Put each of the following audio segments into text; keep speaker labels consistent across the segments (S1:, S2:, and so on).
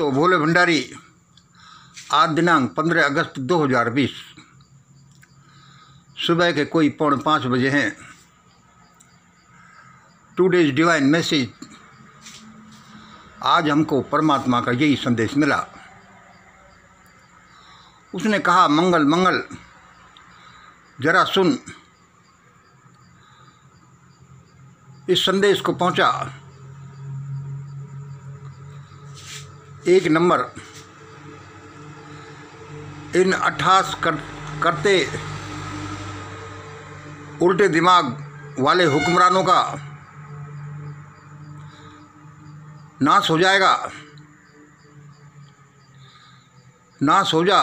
S1: दोस्तों भोले भंडारी आज दिनांक 15 अगस्त 2020 सुबह के कोई पौन पाँच बजे हैं टू डेज डिवाइन मैसेज आज हमको परमात्मा का यही संदेश मिला उसने कहा मंगल मंगल जरा सुन इस संदेश को पहुंचा एक नंबर इन अट्ठास कर, करते उल्टे दिमाग वाले हुक्मरानों का नाश हो जाएगा नाश हो जा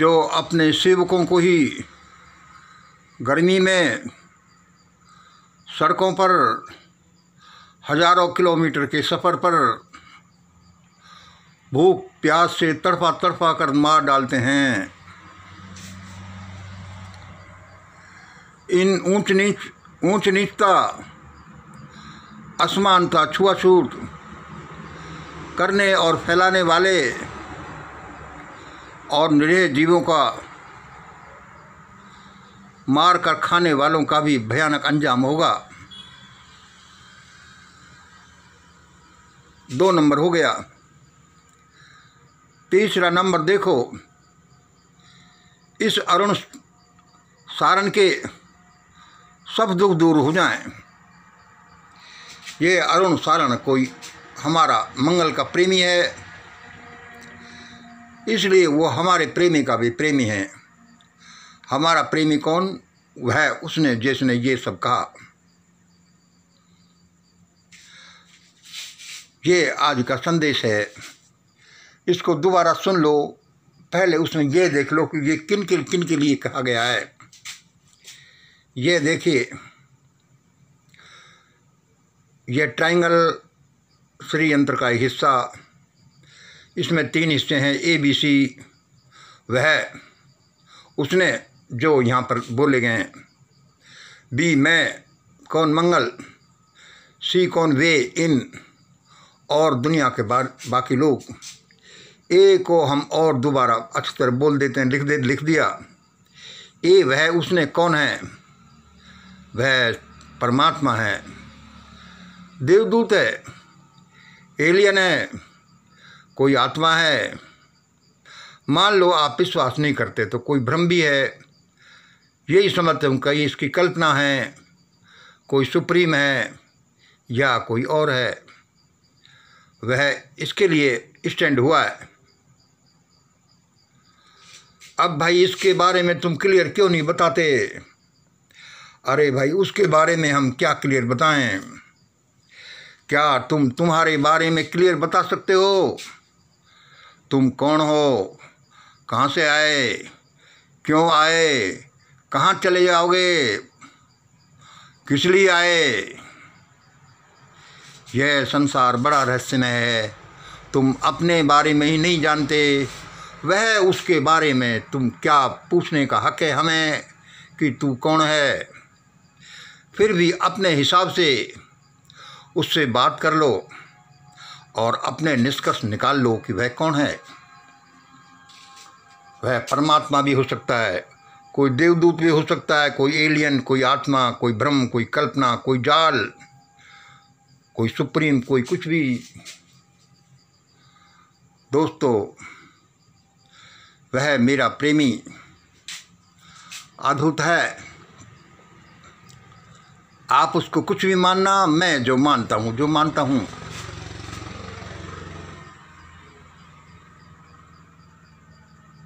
S1: जो अपने सेवकों को ही गर्मी में सड़कों पर हजारों किलोमीटर के सफ़र पर भूख प्यास से तड़फा तड़फा कर मार डालते हैं इन ऊंच नीच ऊंच नीचता असमानता छुआछूत करने और फैलाने वाले और निरह जीवों का मार कर खाने वालों का भी भयानक अंजाम होगा दो नंबर हो गया तीसरा नंबर देखो इस अरुण सारण के सब दुख दूर हो जाएं ये अरुण सारण कोई हमारा मंगल का प्रेमी है इसलिए वो हमारे प्रेमी का भी प्रेमी है हमारा प्रेमी कौन वह उसने जिसने ये सब कहा ये आज का संदेश है इसको दोबारा सुन लो पहले उसमें यह देख लो कि ये किन किन किन के लिए कहा गया है ये देखिए यह ट्रायंगल श्री यंत्र का हिस्सा इसमें तीन हिस्से हैं ए बी सी वह उसने जो यहाँ पर बोले गए हैं बी मैं कौन मंगल सी कौन वे इन और दुनिया के बाकी लोग ए को हम और दोबारा अच्छी तरह बोल देते हैं लिख दे लिख दिया ए वह उसने कौन है वह परमात्मा है देवदूत है एलियन है कोई आत्मा है मान लो आप विश्वास नहीं करते तो कोई भ्रम भी है यही समझते हम कहीं इसकी कल्पना है कोई सुप्रीम है या कोई और है वह इसके लिए स्टैंड हुआ है अब भाई इसके बारे में तुम क्लियर क्यों नहीं बताते अरे भाई उसके बारे में हम क्या क्लियर बताएं क्या तुम तुम्हारे बारे में क्लियर बता सकते हो तुम कौन हो कहाँ से आए क्यों आए कहाँ चले जाओगे किस लिए आए यह संसार बड़ा रहस्यमय है तुम अपने बारे में ही नहीं जानते वह उसके बारे में तुम क्या पूछने का हक है हमें कि तू कौन है फिर भी अपने हिसाब से उससे बात कर लो और अपने निष्कर्ष निकाल लो कि वह कौन है वह परमात्मा भी हो सकता है कोई देवदूत भी हो सकता है कोई एलियन कोई आत्मा कोई ब्रह्म कोई कल्पना कोई जाल कोई सुप्रीम कोई कुछ भी दोस्तों वह मेरा प्रेमी अद्भुत है आप उसको कुछ भी मानना मैं जो मानता हूँ जो मानता हूँ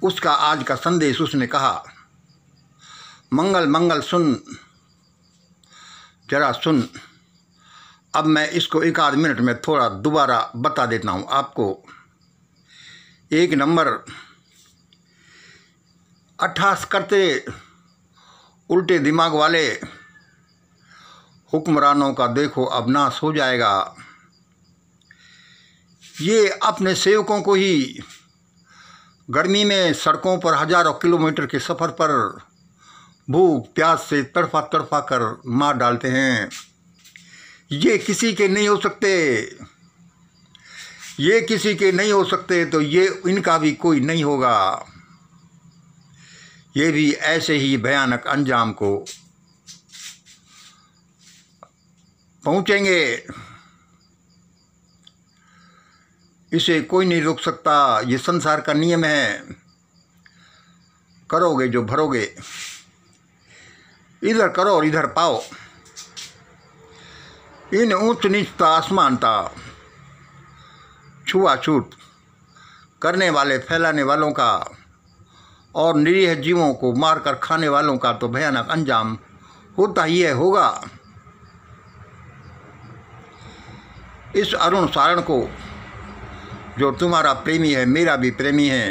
S1: उसका आज का संदेश उसने कहा मंगल मंगल सुन जरा सुन अब मैं इसको एक आध मिनट में थोड़ा दोबारा बता देता हूँ आपको एक नंबर अट्ठास करते उल्टे दिमाग वाले हुक्मरानों का देखो अब नाश हो जाएगा ये अपने सेवकों को ही गर्मी में सड़कों पर हजारों किलोमीटर के सफ़र पर भूख प्यास से तड़फा तड़फा कर मार डालते हैं ये किसी के नहीं हो सकते ये किसी के नहीं हो सकते तो ये इनका भी कोई नहीं होगा ये भी ऐसे ही भयानक अंजाम को पहुंचेंगे इसे कोई नहीं रोक सकता ये संसार का नियम है करोगे जो भरोगे इधर करो और इधर पाओ इन ऊंच नीचता आसमानता छुआछूत करने वाले फैलाने वालों का और निरीह जीवों को मारकर खाने वालों का तो भयानक अंजाम होता ही है होगा इस अरुण सारण को जो तुम्हारा प्रेमी है मेरा भी प्रेमी है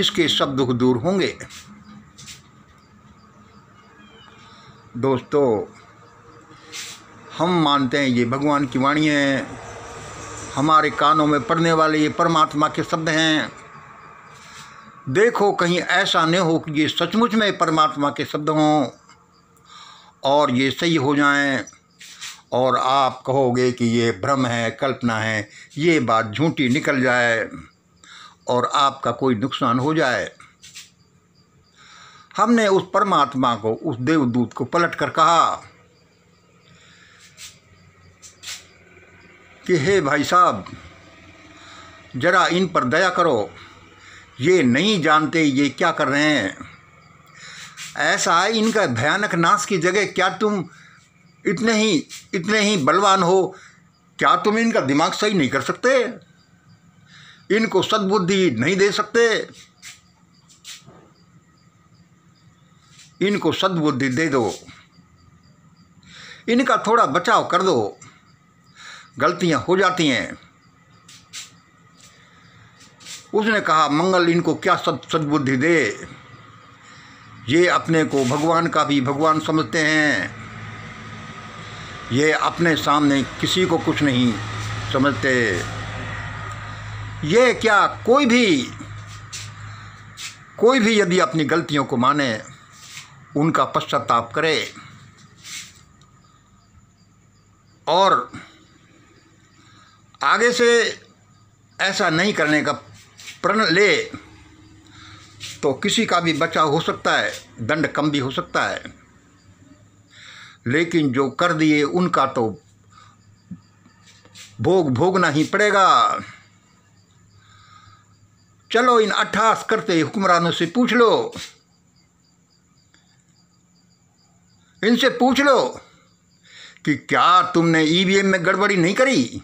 S1: इसके सब दुख तो दूर होंगे दोस्तों हम मानते हैं ये भगवान की वाणी है हमारे कानों में पड़ने वाले ये परमात्मा के शब्द हैं देखो कहीं ऐसा न हो कि ये सचमुच में परमात्मा के शब्द हों और ये सही हो जाएं और आप कहोगे कि ये भ्रम है कल्पना है ये बात झूठी निकल जाए और आपका कोई नुकसान हो जाए हमने उस परमात्मा को उस देवदूत को पलट कर कहा कि हे भाई साहब जरा इन पर दया करो ये नहीं जानते ये क्या कर रहे हैं ऐसा है इनका भयानक नाश की जगह क्या तुम इतने ही इतने ही बलवान हो क्या तुम इनका दिमाग सही नहीं कर सकते इनको सद्बुद्धि नहीं दे सकते इनको सद्बुद्धि दे दो इनका थोड़ा बचाव कर दो गलतियां हो जाती हैं उसने कहा मंगल इनको क्या सद सद्बुद्धि दे ये अपने को भगवान का भी भगवान समझते हैं ये अपने सामने किसी को कुछ नहीं समझते ये क्या कोई भी कोई भी यदि अपनी गलतियों को माने उनका पश्चाताप करे और आगे से ऐसा नहीं करने का प्रण ले तो किसी का भी बचाव हो सकता है दंड कम भी हो सकता है लेकिन जो कर दिए उनका तो भोग भोगना ही पड़ेगा चलो इन अट्ठास करते हुक्मरानों से पूछ लो इनसे पूछ लो कि क्या तुमने ईवीएम में गड़बड़ी नहीं करी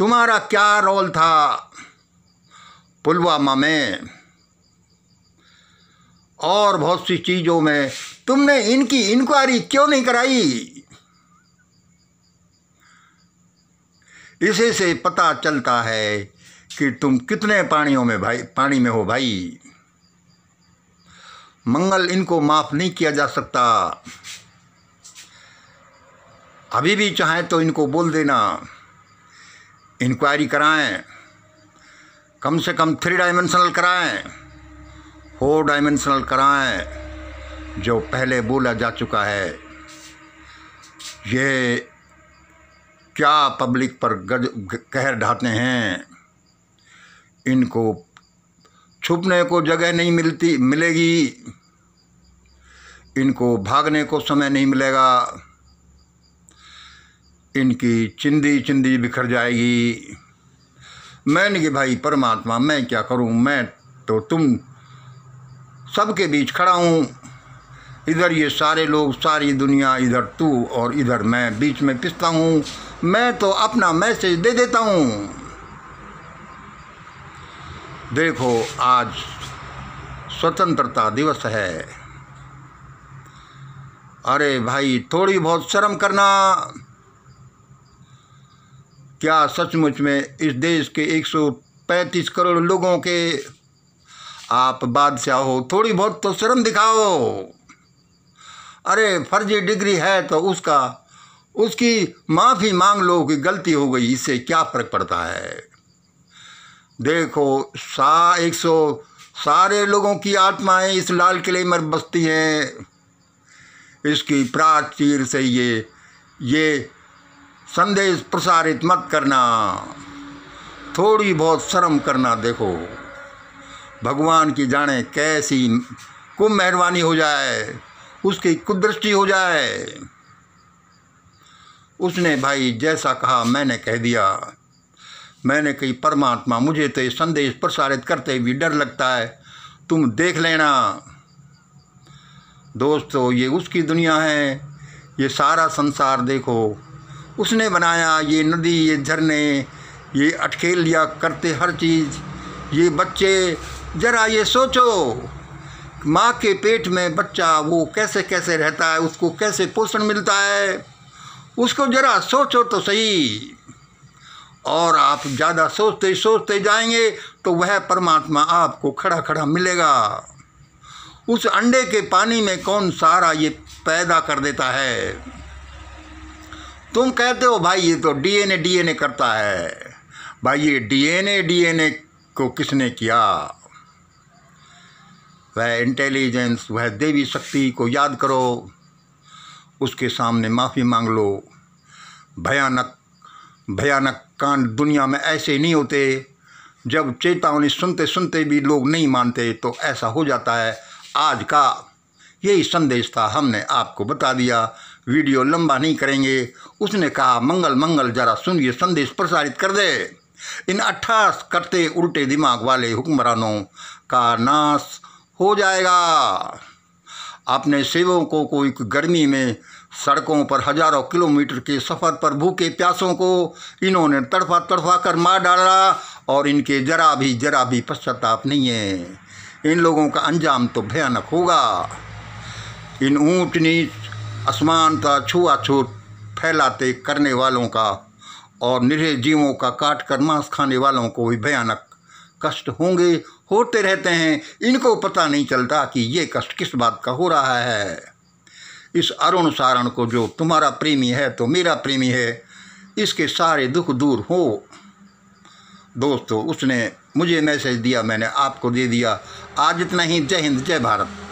S1: तुम्हारा क्या रोल था पुलवामा में और बहुत सी चीज़ों में तुमने इनकी इंक्वायरी क्यों नहीं कराई इसी से पता चलता है कि तुम कितने पानियों में भाई पानी में हो भाई मंगल इनको माफ़ नहीं किया जा सकता अभी भी चाहे तो इनको बोल देना इंक्वायरी कराएं कम से कम थ्री डायमेंशनल कराएं फोर डायमेंशनल कराएं जो पहले बोला जा चुका है ये क्या पब्लिक पर गज कहर ढाते हैं इनको छुपने को जगह नहीं मिलती मिलेगी इनको भागने को समय नहीं मिलेगा इनकी चिंदी चिंदी बिखर जाएगी मैंने कि भाई परमात्मा मैं क्या करूं मैं तो तुम सबके बीच खड़ा हूं इधर ये सारे लोग सारी दुनिया इधर तू और इधर मैं बीच में पिसता हूं मैं तो अपना मैसेज दे देता हूं देखो आज स्वतंत्रता दिवस है अरे भाई थोड़ी बहुत शर्म करना क्या सचमुच में इस देश के 135 करोड़ लोगों के आप बादशाह हो थोड़ी बहुत तो शर्म दिखाओ अरे फर्जी डिग्री है तो उसका उसकी माफ़ी मांग लो कि गलती हो गई इससे क्या फ़र्क पड़ता है देखो सा एक सौ सारे लोगों की आत्माएं इस लाल किले में बसती हैं इसकी प्राचीर से ये ये संदेश प्रसारित मत करना थोड़ी बहुत शर्म करना देखो भगवान की जाने कैसी को मेहरबानी हो जाए उसकी कुदृष्टि हो जाए उसने भाई जैसा कहा मैंने कह दिया मैंने कही परमात्मा मुझे तो ये संदेश प्रसारित करते भी डर लगता है तुम देख लेना दोस्तों ये उसकी दुनिया है ये सारा संसार देखो उसने बनाया ये नदी ये झरने ये अटकेल लिया करते हर चीज़ ये बच्चे ज़रा ये सोचो माँ के पेट में बच्चा वो कैसे कैसे रहता है उसको कैसे पोषण मिलता है उसको ज़रा सोचो तो सही और आप ज़्यादा सोचते सोचते जाएंगे तो वह परमात्मा आपको खड़ा खड़ा मिलेगा उस अंडे के पानी में कौन सारा ये पैदा कर देता है तुम कहते हो भाई ये तो डीएनए डीएनए करता है भाई ये डीएनए डीएनए को किसने किया वह इंटेलिजेंस वह देवी शक्ति को याद करो उसके सामने माफ़ी मांग लो भयानक भयानक कांड दुनिया में ऐसे नहीं होते जब चेतावनी सुनते सुनते भी लोग नहीं मानते तो ऐसा हो जाता है आज का यही संदेश था हमने आपको बता दिया वीडियो लंबा नहीं करेंगे उसने कहा मंगल मंगल जरा सुनिए संदेश प्रसारित कर दे इन अट्ठास करते उल्टे दिमाग वाले हुक्मरानों का नाश हो जाएगा अपने सेवकों को एक गर्मी में सड़कों पर हजारों किलोमीटर के सफ़र पर भूखे प्यासों को इन्होंने तड़फा तड़फा कर मार डाला और इनके जरा भी जरा भी पश्चाताप नहीं है इन लोगों का अंजाम तो भयानक होगा इन ऊँट नीच का छुआछूत फैलाते करने वालों का और निरे जीवों का काट कर मांस खाने वालों को भी भयानक कष्ट होंगे होते रहते हैं इनको पता नहीं चलता कि ये कष्ट किस बात का हो रहा है इस अरुण सारण को जो तुम्हारा प्रेमी है तो मेरा प्रेमी है इसके सारे दुख दूर हो दोस्तों उसने मुझे मैसेज दिया मैंने आपको दे दिया आज इतना ही जय हिंद जय भारत